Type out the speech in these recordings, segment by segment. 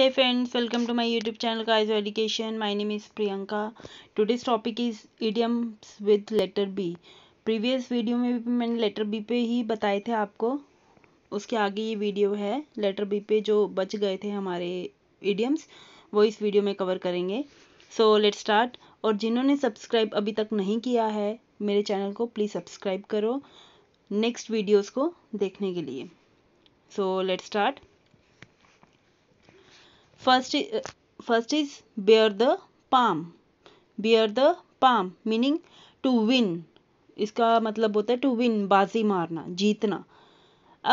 Hey friends welcome to my YouTube channel का काइज education my name is Priyanka today's topic is idioms with letter B previous video में भी मैंने letter B पे ही बताए थे आपको उसके आगे ये वीडियो है लेटर बी पे जो बच गए थे हमारे ईडियम्स वो इस वीडियो में कवर करेंगे सो लेट स्टार्ट और जिन्होंने सब्सक्राइब अभी तक नहीं किया है मेरे चैनल को प्लीज़ सब्सक्राइब करो नेक्स्ट वीडियोज़ को देखने के लिए so let start first first is bear the palm bear the palm meaning to win इसका मतलब होता है टू विन बाजी मारना जीतना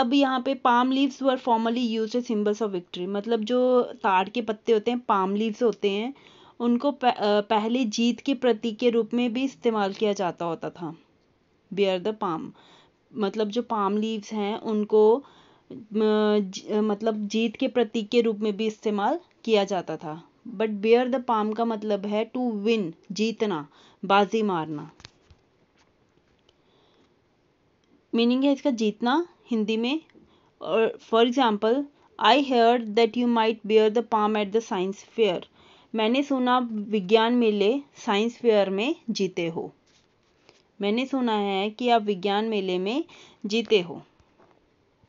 अब यहाँ पे palm leaves were formerly used symbols of victory मतलब जो ताड़ के पत्ते होते हैं पाम लीव्स होते हैं उनको पहले जीत के प्रतीक के रूप में भी इस्तेमाल किया जाता होता था बियर द पाम मतलब जो पाम लीव्स हैं उनको मतलब जीत के प्रतीक के रूप में भी इस्तेमाल किया जाता था बट बेयर द पाम का मतलब है टू विन जीतना बाजी मारना मीनिंग है इसका जीतना हिंदी में और for example I hear that you might bear the palm at the science fair मैंने सुना विज्ञान मेले साइंस फेयर में जीते हो मैंने सुना है कि आप विज्ञान मेले में जीते हो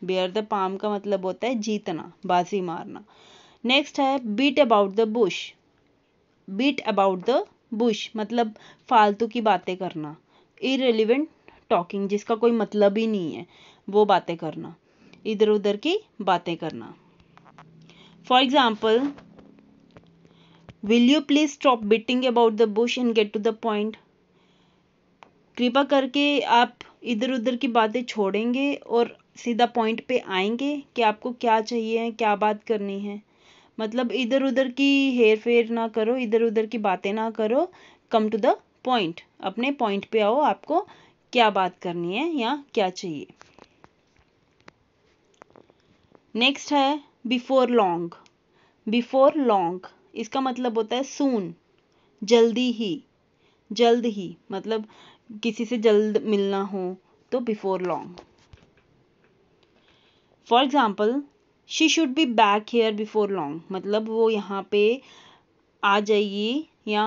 बेयर द पाम का मतलब होता है जीतना बाजी मारना नेक्स्ट है beat about the bush beat about the bush मतलब फालतू की बातें करना इरेलीवेंट टॉकिंग जिसका कोई मतलब ही नहीं है वो बातें करना इधर उधर की बातें करना for example will you please stop beating about the bush and get to the point कृपा करके आप इधर उधर की बातें छोड़ेंगे और सीधा पॉइंट पे आएंगे कि आपको क्या चाहिए है क्या बात करनी है मतलब इधर उधर की हेर फेर ना करो इधर उधर की बातें ना करो कम टू द पॉइंट अपने पॉइंट पे आओ आपको क्या बात करनी है या क्या चाहिए नेक्स्ट है बिफोर लॉन्ग बिफोर लॉन्ग इसका मतलब होता है सून जल्दी ही जल्द ही मतलब किसी से जल्द मिलना हो तो before long for example she should be back here before long मतलब वो यहाँ पे आ जाएगी या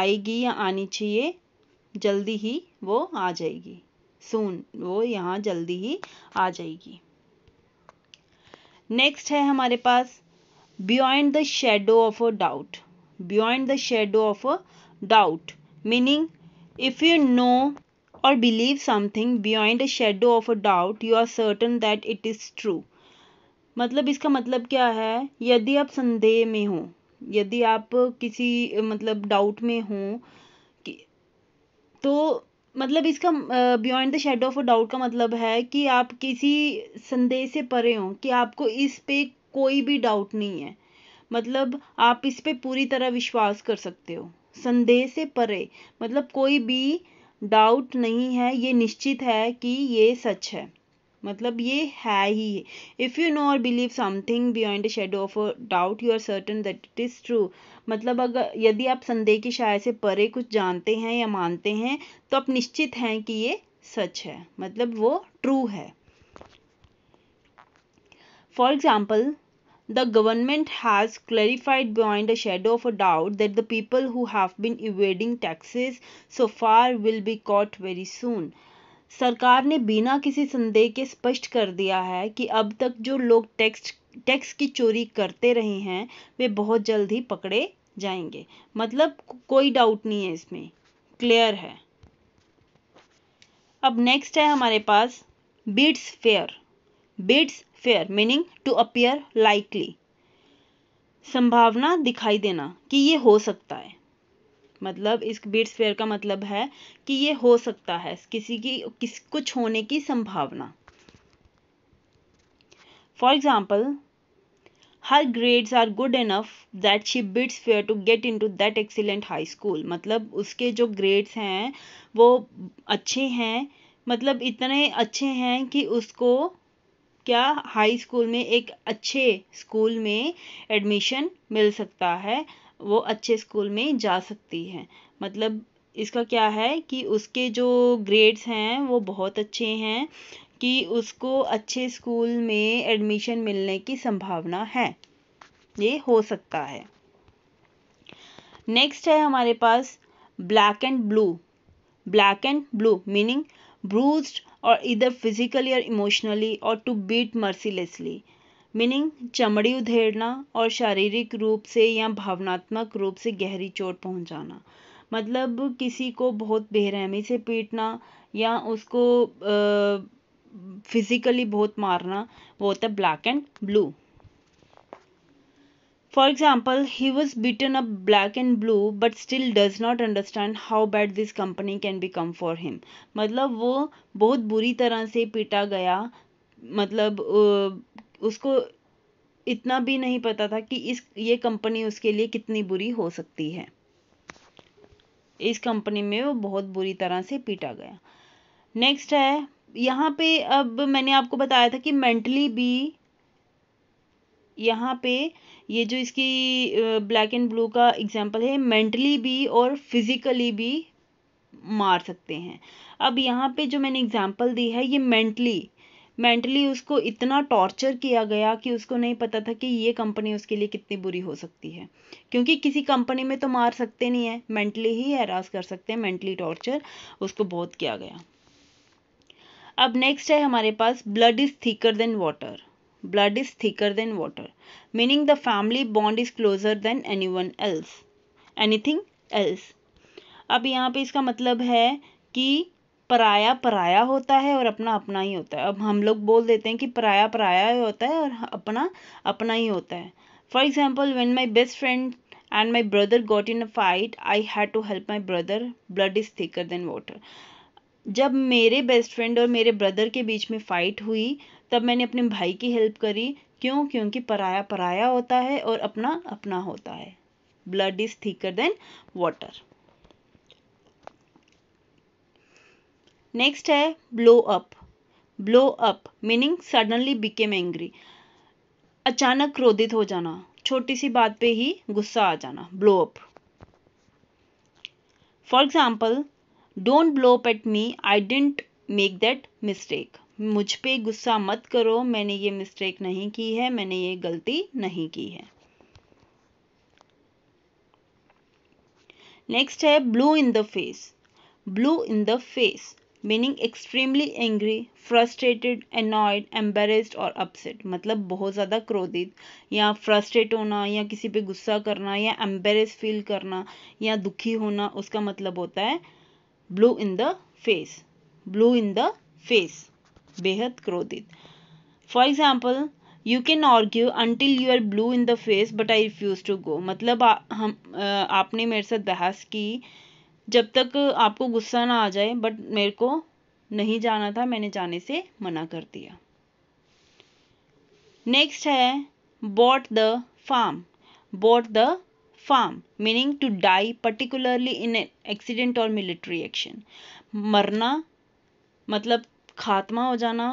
आएगी या आनी चाहिए जल्दी ही वो आ जाएगी सून वो यहाँ जल्दी ही आ जाएगी नेक्स्ट है हमारे पास beyond the shadow of a doubt beyond the shadow of a doubt meaning if you know or believe something beyond a shadow of a doubt you are certain that it is true मतलब इसका मतलब क्या है यदि आप संदेह में हो यदि आप किसी मतलब डाउट में हो कि तो मतलब इसका beyond the shadow of a doubt का मतलब है कि आप किसी संदेह से परे हो कि आपको इस पे कोई भी डाउट नहीं है मतलब आप इस पे पूरी तरह विश्वास कर सकते हो संदेह से परे मतलब कोई भी डाउट नहीं है ये निश्चित है कि ये सच है मतलब ये है ही इफ़ यू नो और believe something beyond the shadow of a doubt you are certain that it is true मतलब अगर यदि आप संदेह की शायद से परे कुछ जानते हैं या मानते हैं तो आप निश्चित हैं कि ये सच है मतलब वो ट्रू है for example The government has clarified beyond a shadow of a doubt that the people who have been evading taxes so far will be caught very soon. सरकार ने बिना किसी संदेह के स्पष्ट कर दिया है कि अब तक जो लोग टैक्स टैक्स की चोरी करते रहे हैं वे बहुत जल्द ही पकड़े जाएंगे मतलब कोई डाउट नहीं है इसमें क्लियर है अब नेक्स्ट है हमारे पास bids fair bids fair meaning to appear likely संभावना दिखाई देना कि ये हो सकता है मतलब इस बिट्स फेयर का मतलब है कि ये हो सकता है किसी की किस कुछ होने की संभावना for example her grades are good enough that she bids fair to get into that excellent high school मतलब उसके जो ग्रेड्स हैं वो अच्छे हैं मतलब इतने अच्छे हैं कि उसको क्या हाई स्कूल में एक अच्छे स्कूल में एडमिशन मिल सकता है वो अच्छे स्कूल में जा सकती है मतलब इसका क्या है कि उसके जो ग्रेड्स हैं वो बहुत अच्छे हैं कि उसको अच्छे स्कूल में एडमिशन मिलने की संभावना है ये हो सकता है नेक्स्ट है हमारे पास black and blue black and blue meaning bruised और इधर फिज़िकली और इमोशनली और टू बीट मर्सीलेसली मीनिंग चमड़ी उधेड़ना और शारीरिक रूप से या भावनात्मक रूप से गहरी चोट पहुंचाना मतलब किसी को बहुत बेरहमी से पीटना या उसको फिज़िकली बहुत मारना वो होता है black and blue For example, he was beaten up black and blue but still does not understand how bad this company can become for him. मतलब वो बहुत बुरी तरह से पीटा गया मतलब उसको इतना भी नहीं पता था कि इस ये कंपनी उसके लिए कितनी बुरी हो सकती है इस कंपनी में वो बहुत बुरी तरह से पीटा गया नेक्स्ट है यहाँ पे अब मैंने आपको बताया था कि मेंटली भी यहाँ पे ये जो इसकी ब्लैक एंड ब्लू का एग्जाम्पल है मेंटली भी और फिजिकली भी मार सकते हैं अब यहाँ पे जो मैंने एग्जाम्पल दी है ये मेंटली मेंटली उसको इतना टॉर्चर किया गया कि उसको नहीं पता था कि ये कंपनी उसके लिए कितनी बुरी हो सकती है क्योंकि किसी कंपनी में तो मार सकते नहीं है मेंटली ही हैरास कर सकते हैं मेंटली टॉर्चर उसको बहुत किया गया अब नेक्स्ट है हमारे पास blood is thicker than water blood is thicker than water, meaning the family bond is closer than anyone else, anything else. अब यहाँ पे इसका मतलब है कि पराया पराया होता है और अपना अपना ही होता है अब हम लोग बोल देते हैं कि पराया पराया ही होता है और अपना अपना ही होता है for example when my best friend and my brother got in a fight I had to help my brother blood is thicker than water जब मेरे बेस्ट फ्रेंड और मेरे ब्रदर के बीच में फाइट हुई तब मैंने अपने भाई की हेल्प करी क्यों क्योंकि पराया पराया होता है और अपना अपना होता है blood is thicker than water next है blow up blow up meaning suddenly became angry अचानक क्रोधित हो जाना छोटी सी बात पे ही गुस्सा आ जाना blow up for example don't blow up at me I didn't make that mistake मुझ पे गुस्सा मत करो मैंने ये मिस्टेक नहीं की है मैंने ये गलती नहीं की है नेक्स्ट है blue in the face blue in the face meaning extremely angry frustrated annoyed embarrassed और अपसेट मतलब बहुत ज़्यादा क्रोधित या फ्रस्ट्रेट होना या किसी पे गुस्सा करना या एम्बेस फील करना या दुखी होना उसका मतलब होता है blue in the face blue in the face बेहद क्रोधित for example you can argue until you are blue in the face but I refuse to go मतलब आ, हम आ, आपने मेरे साथ बहस की जब तक आपको गुस्सा ना आ जाए बट मेरे को नहीं जाना था मैंने जाने से मना कर दिया नेक्स्ट है bought the farm bought the farm meaning to die particularly in accident और मिलिट्री एक्शन मरना मतलब खात्मा हो जाना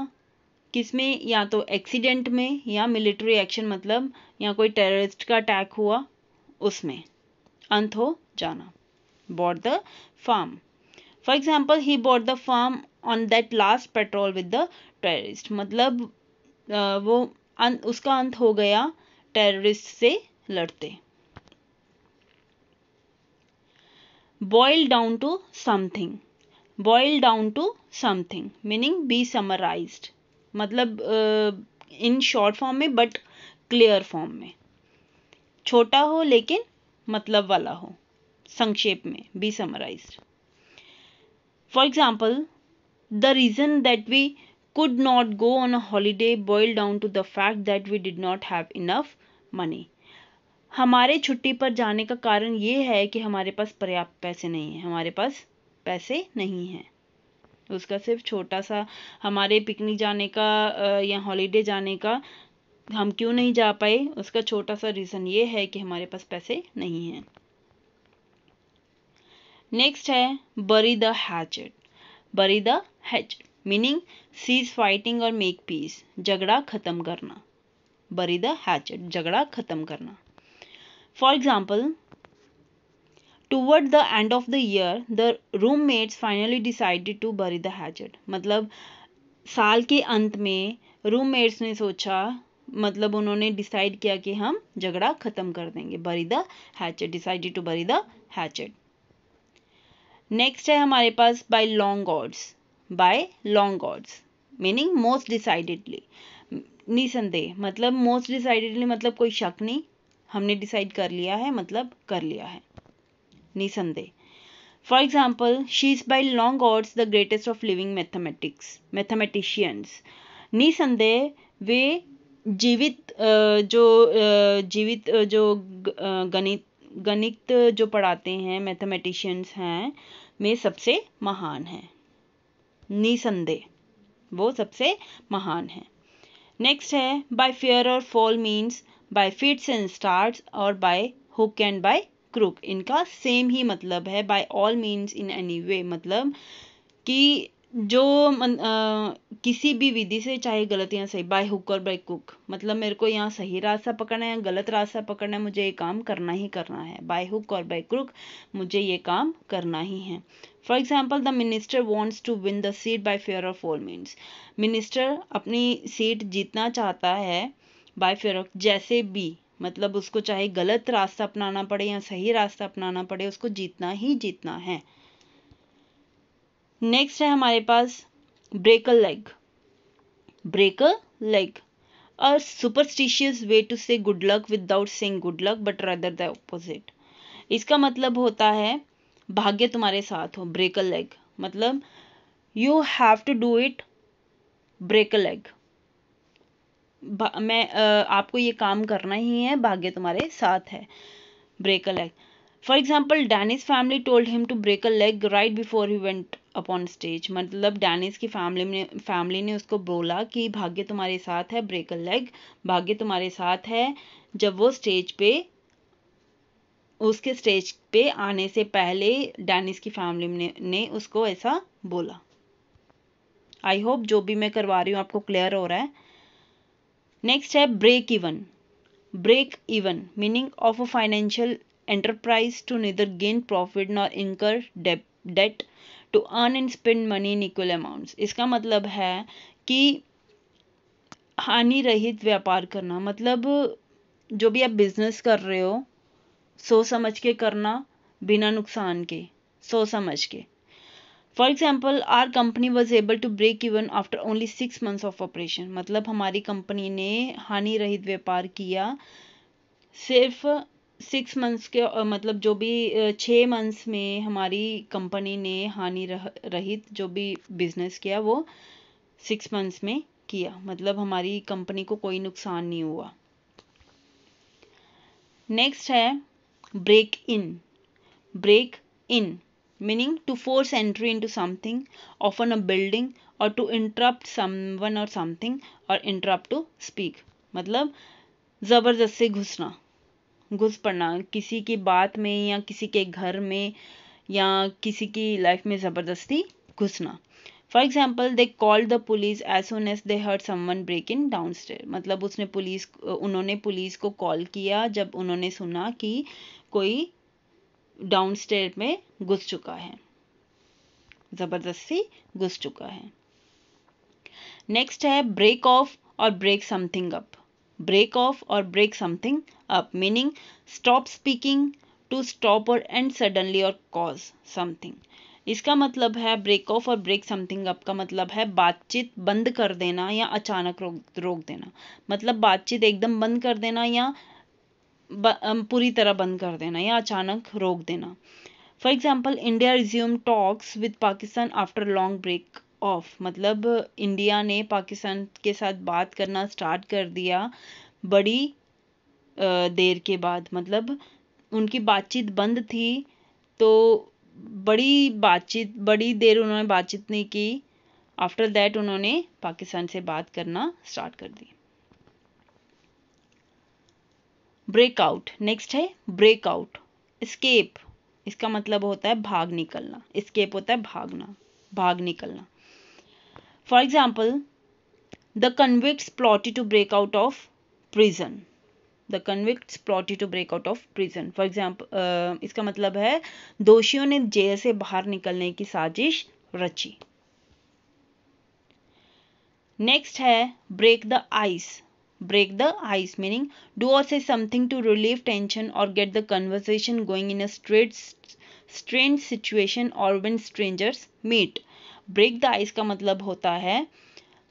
किसमें या तो एक्सीडेंट में या मिलिट्री एक्शन मतलब या कोई टेररिस्ट का अटैक हुआ उसमें अंत हो जाना bought the farm for example he bought the farm on that last patrol with the terrorist मतलब वो अं, उसका अंत हो गया टेररिस्ट से लड़ते boil down to something boil down to something meaning be summarised मतलब इन शॉर्ट फॉर्म में बट क्लियर फॉर्म में छोटा हो लेकिन मतलब वाला हो संक्षेप में be summarised for example the reason that we could not go on a holiday boiled down to the fact that we did not have enough money हमारे छुट्टी पर जाने का कारण ये है कि हमारे पास पर्याप्त पैसे नहीं है हमारे पास पैसे नहीं हैं उसका सिर्फ छोटा सा हमारे पिकनिक जाने का या हॉलीडे जाने का हम क्यों नहीं जा पाए उसका छोटा सा रीज़न ये है कि हमारे पास पैसे नहीं हैं नेक्स्ट है bury the hatchet bury the hatchet meaning cease fighting और मेक पीस झगड़ा खत्म करना बरी द हैचेट झगड़ा खत्म करना for example toward the end of the year the roommates finally decided to bury the hatchet मतलब साल के अंत में रूम मेट्स ने सोचा मतलब उन्होंने डिसाइड किया कि हम झगड़ा ख़त्म कर देंगे bury the hatchet decided to bury the hatchet next है हमारे पास by long odds by long odds meaning most decidedly निसंदेह मतलब मोस्ट डिसाइडेडली मतलब कोई शक नहीं हमने डिसाइड कर लिया है मतलब कर लिया है निसंदेह for example she is by long odds the greatest of living mathematics mathematicians निसंदेह वे जीवित जो जीवित जो गणित गणित जो पढ़ाते हैं मैथमेटिशियंस हैं में सबसे महान हैं निसंदेह वो सबसे महान है नेक्स्ट है बाय फेयर और foul means by fits and starts और by hook and by crook इनका सेम ही मतलब है by all means in any way मतलब कि जो मन, आ, किसी भी विधि से चाहे गलत या सही बाय हुक और बाय कुक मतलब मेरे को यहाँ सही रास्ता पकड़ना है गलत रास्ता पकड़ना है मुझे ये काम करना ही करना है बाय हुक और बाय क्रुक मुझे ये काम करना ही है for example the minister wants to win the seat by fair of all means minister अपनी सीट जीतना चाहता है बाय फेयर ऑफ जैसे भी मतलब उसको चाहे गलत रास्ता अपनाना पड़े या सही रास्ता अपनाना पड़े उसको जीतना ही जीतना है नेक्स्ट है हमारे पास break a leg break a leg a superstitious way to say good luck without saying good luck but rather the opposite इसका मतलब होता है भाग्य तुम्हारे साथ हो ब्रेक अ लेग मतलब you have to do it break a leg मैं आपको ये काम करना ही है भाग्य तुम्हारे साथ है break a leg for example Dennis family told him to break a leg right before he went upon stage मतलब डैनिस की फैमिली ने फैमिली ने उसको बोला कि भाग्य तुम्हारे साथ है ब्रेक अ लेग भाग्य तुम्हारे साथ है जब वो स्टेज पे उसके स्टेज पे आने से पहले डैनिस की फैमिली ने, ने उसको ऐसा बोला आई होप जो भी मैं करवा रही हूँ आपको क्लियर हो रहा है नेक्स्ट है break even break even meaning of a financial enterprise to neither gain profit nor incur debt to earn and spend money in equal amount इसका मतलब है कि हानि रहित व्यापार करना मतलब जो भी आप बिजनेस कर रहे हो सोच समझ के करना बिना नुकसान के सोच समझ के for example our company was able to break even after only six months of operation मतलब हमारी कंपनी ने हानि रहित व्यापार किया सिर्फ सिक्स मंथ्स के मतलब जो भी छः मंथ्स में हमारी कंपनी ने हानि रह, रहित जो भी बिजनेस किया वो सिक्स मंथ्स में किया मतलब हमारी कंपनी को कोई नुकसान नहीं हुआ नेक्स्ट है break in break in meaning to force entry into something, often a building, or to interrupt someone or something or interrupt to speak मतलब ज़बरदस्ती घुसना घुस पड़ना किसी की बात में या किसी के घर में या किसी की लाइफ में ज़बरदस्ती घुसना for example they call the police as soon as they heard someone break in down मतलब उसने पुलिस उन्होंने पुलिस को कॉल किया जब उन्होंने सुना कि कोई डाउन स्टेयर में घुस चुका है जबरदस्ती घुस चुका है नेक्स्ट है break off or break something up break off or break something up meaning stop speaking to stop or end suddenly or cause something इसका मतलब है break off or break something up का मतलब है बातचीत बंद कर देना या अचानक रोक रोक देना मतलब बातचीत एकदम बंद कर देना या पूरी तरह बंद कर देना या अचानक रोक देना for example India resume talks with Pakistan after long break off मतलब इंडिया ने पाकिस्तान के साथ बात करना स्टार्ट कर दिया बड़ी देर के बाद मतलब उनकी बातचीत बंद थी तो बड़ी बातचीत बड़ी देर उन्होंने बातचीत नहीं की आफ्टर दैट उन्होंने पाकिस्तान से बात करना स्टार्ट कर दी ब्रेकआउट नेक्स्ट है ब्रेकआउट स्केप इसका मतलब होता है भाग निकलना स्केप होता है भागना भाग निकलना for example the convict plotted to break out of prison the convict plotted to break out of prison for example इसका मतलब है दोषियों ने जेल से बाहर निकलने की साजिश रची नेक्स्ट है break the ice break the ice meaning do or say something to relieve tension or get the conversation going in a straight strange situation or when strangers meet break the ice का मतलब होता है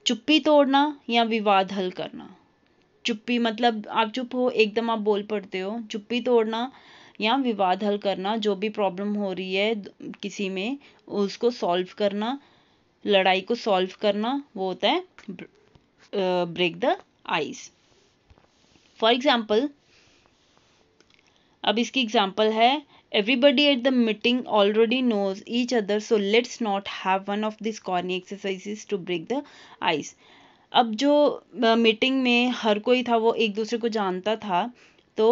चुप्पी तोड़ना या विवाद हल करना चुप्पी मतलब आप चुप हो एकदम आप बोल पड़ते हो चुप्पी तोड़ना या विवाद हल करना जो भी प्रॉब्लम हो रही है किसी में उसको सॉल्व करना लड़ाई को सॉल्व करना वो होता है break the eyes for example अब इसकी एग्जाम्पल है everybody at the meeting already knows each other so let's not have one of this corny exercises to break the ice अब जो मीटिंग में हर कोई था वो एक दूसरे को जानता था तो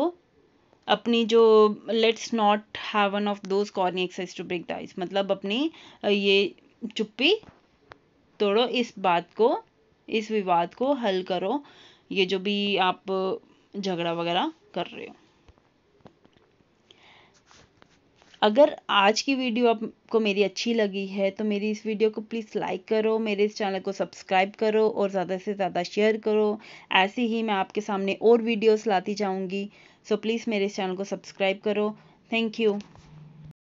अपनी जो let's not have one of those corny exercise to break the ice मतलब अपनी ये चुप्पी तोड़ो इस बात को इस विवाद को हल करो ये जो भी आप झगड़ा वगैरह कर रहे हो अगर आज की वीडियो आपको मेरी अच्छी लगी है तो मेरी इस वीडियो को प्लीज़ लाइक करो मेरे इस चैनल को सब्सक्राइब करो और ज़्यादा से ज़्यादा शेयर करो ऐसे ही मैं आपके सामने और वीडियोस लाती जाऊंगी सो प्लीज़ मेरे इस चैनल को सब्सक्राइब करो थैंक यू